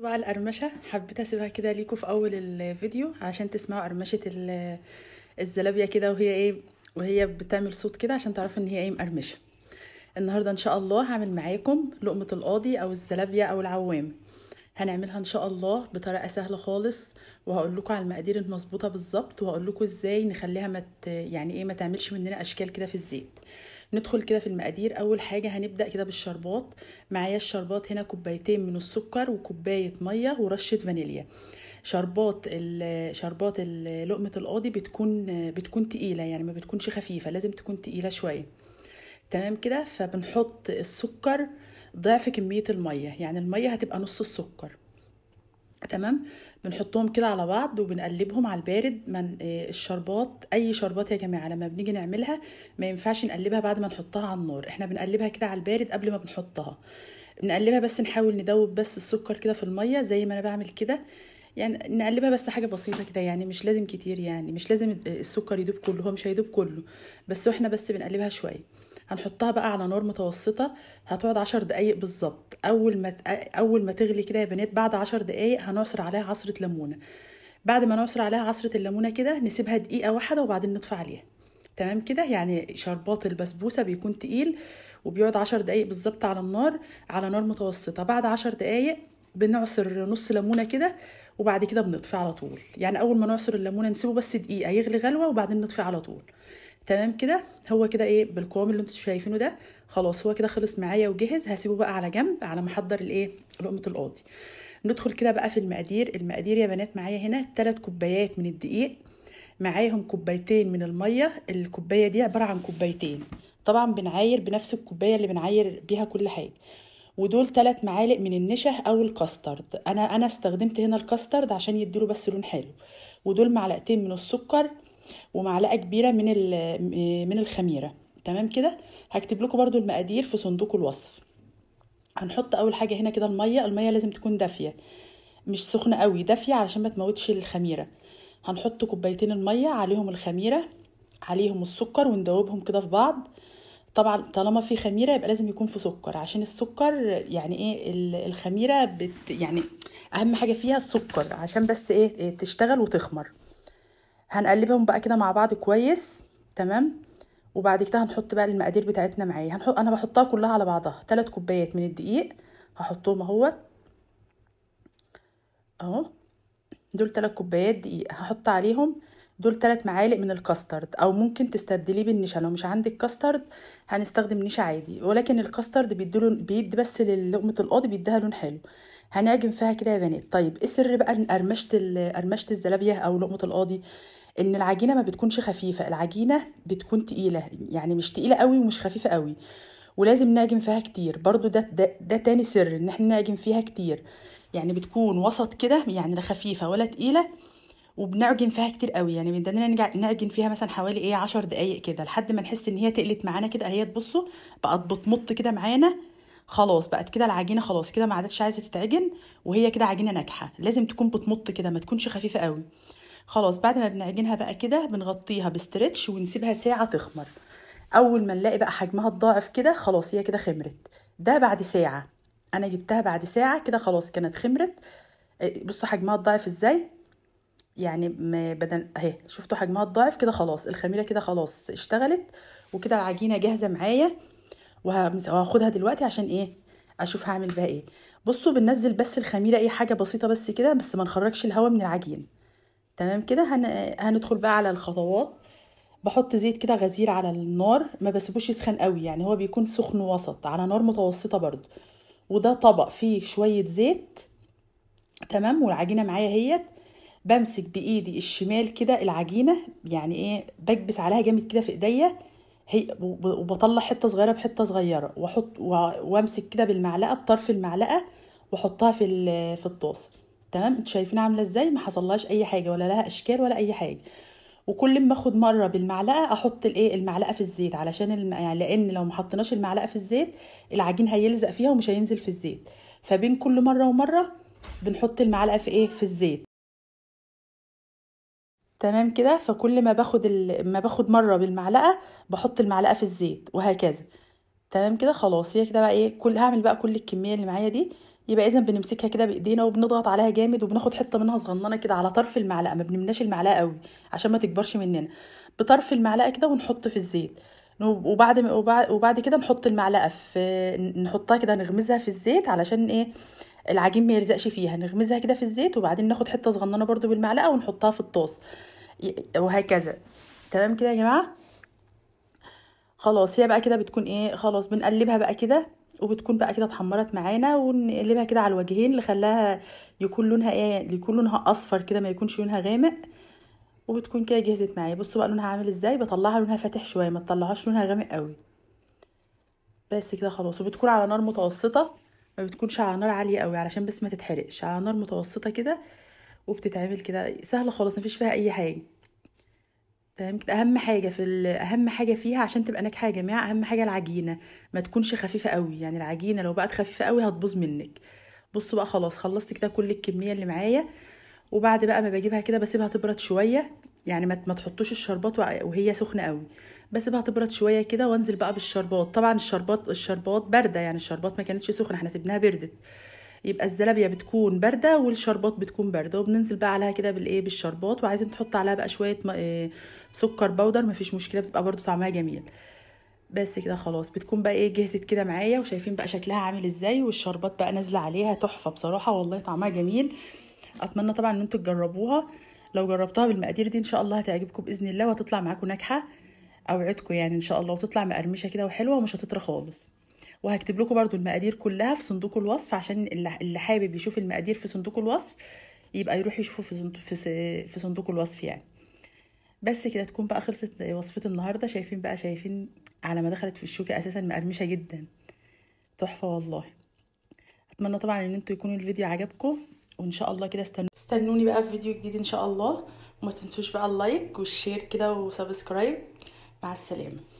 طبعا القرمشة حبيت اسيبها كده ليكوا في اول الفيديو علشان تسمعوا قرمشة الزلابية كده وهي ايه وهي بتعمل صوت كده عشان تعرفوا ان هي ايه مقرمشة النهاردة ان شاء الله هعمل معاكم لقمة القاضي او الزلابية او العوام هنعملها ان شاء الله بطريقة سهلة خالص وهقول لكم على المقادير المظبوطة بالظبط وهقول لكم ازاي نخليها مت يعني ايه ما تعملش مننا اشكال كده في الزيت ندخل كده في المقادير اول حاجه هنبدا كده بالشربات معايا الشربات هنا كوبايتين من السكر وكوبايه ميه ورشه فانيليا شربات شربات لقمه القاضي بتكون بتكون تقيله يعني ما بتكونش خفيفه لازم تكون تقيله شويه تمام كده فبنحط السكر ضعف كميه الميه يعني الميه هتبقى نص السكر تمام بنحطهم كده على بعض وبنقلبهم على البارد من آه، الشربات اي شربات يا جماعه لما بنيجي نعملها ما ينفعش نقلبها بعد ما نحطها على النار احنا بنقلبها كده على البارد قبل ما بنحطها بنقلبها بس نحاول ندوب بس السكر كده في الميه زي ما انا بعمل كده يعني نقلبها بس حاجه بسيطه كده يعني مش لازم كتير يعني مش لازم آه، السكر يدوب كله هو مش هيدوب كله بس واحنا بس بنقلبها شويه هنحطها بقى على نار متوسطه هتقعد عشر دقايق بالظبط اول ما اول ما تغلي كده يا بنات بعد عشر دقايق هنعصر عليها عصره ليمونه بعد ما نعصر عليها عصره الليمونه كده نسيبها دقيقه واحده وبعدين نطفي عليها تمام كده يعني شربات البسبوسه بيكون تقيل وبيقعد عشر دقايق بالظبط على النار على نار متوسطه بعد عشر دقايق بنعصر نص ليمونه كده وبعد كده بنطفي على طول يعني اول ما نعصر الليمونه نسيبه بس دقيقه يغلي غلوه وبعدين نطفي على طول تمام كده هو كده ايه بالقوام اللي انتم شايفينه ده خلاص هو كده خلص معايا وجهز هسيبه بقى على جنب على ما احضر الايه لقمه القاضي ندخل كده بقى في المقادير المقادير يا بنات معايا هنا 3 كوبايات من الدقيق معاهم كوبايتين من الميه الكوبايه دي عباره عن كوبايتين طبعا بنعاير بنفس الكوبايه اللي بنعاير بيها كل حاجه ودول ثلاث معالق من النشا او الكاسترد انا انا استخدمت هنا الكاسترد عشان يديله بس لون حلو ودول معلقتين من السكر ومعلقه كبيره من من الخميره تمام كده هكتب لكم برده المقادير في صندوق الوصف هنحط اول حاجه هنا كده الميه الميه لازم تكون دافيه مش سخنه قوي دافيه علشان ما تموتش الخميره هنحط كوبايتين الميه عليهم الخميره عليهم السكر وندوبهم كده في بعض طبعا طالما في خميره يبقى لازم يكون في سكر عشان السكر يعني ايه الخميره بت يعني اهم حاجه فيها السكر عشان بس ايه, إيه تشتغل وتخمر هنقلبهم بقى كده مع بعض كويس تمام وبعد كده هنحط بقى المقادير بتاعتنا معايا هنحط انا بحطها كلها على بعضها ثلاث كوبايات من الدقيق هحطهم اهوت اهو دول ثلاث كوبايات دقيق هحط عليهم دول ثلاث معالق من الكاسترد او ممكن تستبدليه بالنشا لو مش عندك كاسترد هنستخدم نشا عادي ولكن الكاسترد بيدي بيدي بس للقمه القاضي بيديها لون حلو هنعجن فيها كده يا بنات طيب ايه السر بقى ان قرمشه قرمشه الزلابيه او لقمه القاضي ان العجينه ما بتكونش خفيفه العجينه بتكون تقيله يعني مش تقيله قوي ومش خفيفه قوي ولازم نعجن فيها كتير برضو ده ده, ده تاني سر ان احنا نعجن فيها كتير يعني بتكون وسط كده يعني لا خفيفه ولا تقيله وبنعجن فيها كتير قوي يعني بندنا نعجن فيها مثلا حوالي ايه 10 دقايق كده لحد ما نحس ان هي تقلت معانا كده اهي تبصوا بقت بتمط كده معانا خلاص بقت كده العجينه خلاص كده ما عادتش عايزه تتعجن وهي كده عجينه ناجحه لازم تكون بتمط كده ما تكونش خفيفه قوي خلاص بعد ما بنعجنها بقى كده بنغطيها بستريتش ونسيبها ساعه تخمر اول ما نلاقي بقى حجمها اتضاعف كده خلاص هي كده خمرت ده بعد ساعه انا جبتها بعد ساعه كده خلاص كانت خمرت آه، بصوا حجمها اتضاعف ازاي يعني ما بدل اهي شفتوا حجمها اتضاعف كده خلاص الخميره كده خلاص اشتغلت وكده العجينه جاهزه معايا وهاخدها دلوقتي عشان ايه اشوف هعمل بقى ايه بصوا بننزل بس الخميره اي حاجه بسيطه بس كده بس ما نخرجش الهواء من العجين تمام كده هن... هندخل بقى على الخطوات بحط زيت كده غزير على النار ما بسيبوش يسخن قوي يعني هو بيكون سخن وسط على نار متوسطه برضو وده طبق فيه شويه زيت تمام والعجينه معايا اهيت بمسك بايدي الشمال كده العجينه يعني ايه بكبس عليها جامد كده في ايديا هي وبطلع حته صغيره بحته صغيره واحط وامسك كده بالمعلقه بطرف المعلقه واحطها في في الطاسه تمام انتوا شايفين عامله ازاي ما حصلهاش اي حاجه ولا لها اشكال ولا اي حاجه وكل ما اخد مره بالمعلقه احط الايه المعلقه في الزيت علشان الم... يعني لان لو ما حطيناش المعلقه في الزيت العجين هيلزق فيها ومش هينزل في الزيت فبين كل مره ومره بنحط المعلقه في ايه في الزيت تمام كده فكل ما باخد ال... ما باخد مره بالمعلقه بحط المعلقه في الزيت وهكذا تمام كده خلاص هي كده بقى ايه كل هعمل بقى كل الكميه اللي معايا دي يبقى اذا بنمسكها كده بايدينا وبنضغط عليها جامد وبناخد حته منها صغننه كده على طرف المعلقه ما بنمناش المعلقه قوي عشان ما تكبرش مننا بطرف المعلقه كده ونحط في الزيت وبعد وبعد كده نحط المعلقه في نحطها كده نغمزها في الزيت علشان ايه العجين ما يلزقش فيها نغمزها كده في الزيت وبعدين ناخد حته صغننه برده بالمعلقه ونحطها في الطاس وهكذا تمام كده يا جماعه خلاص هي بقى كده بتكون ايه خلاص بنقلبها بقى كده وبتكون بقى كده اتحمرت معانا ونقلبها كده على الوجهين لخلاها يكون لونها ايه يكون لونها اصفر كده ما يكونش لونها غامق وبتكون كده جهزت معايا بصوا بقى لونها عامل ازاي بطلعها لونها فاتح شويه ما تطلعهاش لونها غامق قوي بس كده خلاص وبتكون على نار متوسطه ما بتكونش على نار عاليه قوي علشان بس ما تتحرقش على نار متوسطه كده وبتتعمل كده سهله خالص مفيش فيها اي حاجه تمام كده اهم حاجه في اهم حاجه فيها عشان تبقى ناجحه يا جماعه اهم حاجه العجينه ما تكونش خفيفه قوي يعني العجينه لو بقت خفيفه قوي هتبوظ منك بصوا بقى خلاص خلصت كده كل الكميه اللي معايا وبعد بقى ما بجيبها كده بسيبها تبرد شويه يعني ما تحطوش الشربات وهي سخنه قوي بسيبها تبرد شويه كده وانزل بقى بالشربات طبعا الشربات الشربات بارده يعني الشربات ما كانتش سخنه احنا سيبناها بردت يبقى الزلابيه بتكون بارده والشربات بتكون بارده وبننزل بقى عليها كده بالايه بالشربات وعايزين تحط عليها بقى شويه آه، سكر بودر مفيش مشكله بتبقى برده طعمها جميل بس كده خلاص بتكون بقى ايه جهزت كده معايا وشايفين بقى شكلها عامل ازاي والشربات بقى نازله عليها تحفه بصراحه والله طعمها جميل اتمنى طبعا ان انتوا تجربوها لو جربتها بالمقادير دي ان شاء الله هتعجبكم باذن الله وهتطلع معاكم ناجحه اوعدكم يعني ان شاء الله وتطلع مقرمشه كده وحلوه ومش هتطرى خالص وهكتب لكم برضو المقادير كلها في صندوق الوصف عشان اللي حابب يشوف المقادير في صندوق الوصف يبقى يروح يشوفه في في صندوق الوصف يعني بس كده تكون بقى خلصت وصفه النهارده شايفين بقى شايفين على ما دخلت في الشوكه اساسا مقرمشه جدا تحفه والله اتمنى طبعا ان انتوا يكون الفيديو عجبكم وان شاء الله كده استنوا استنوني بقى في فيديو جديد ان شاء الله وما تنسوش بقى اللايك والشير كده وسبسكرايب Bei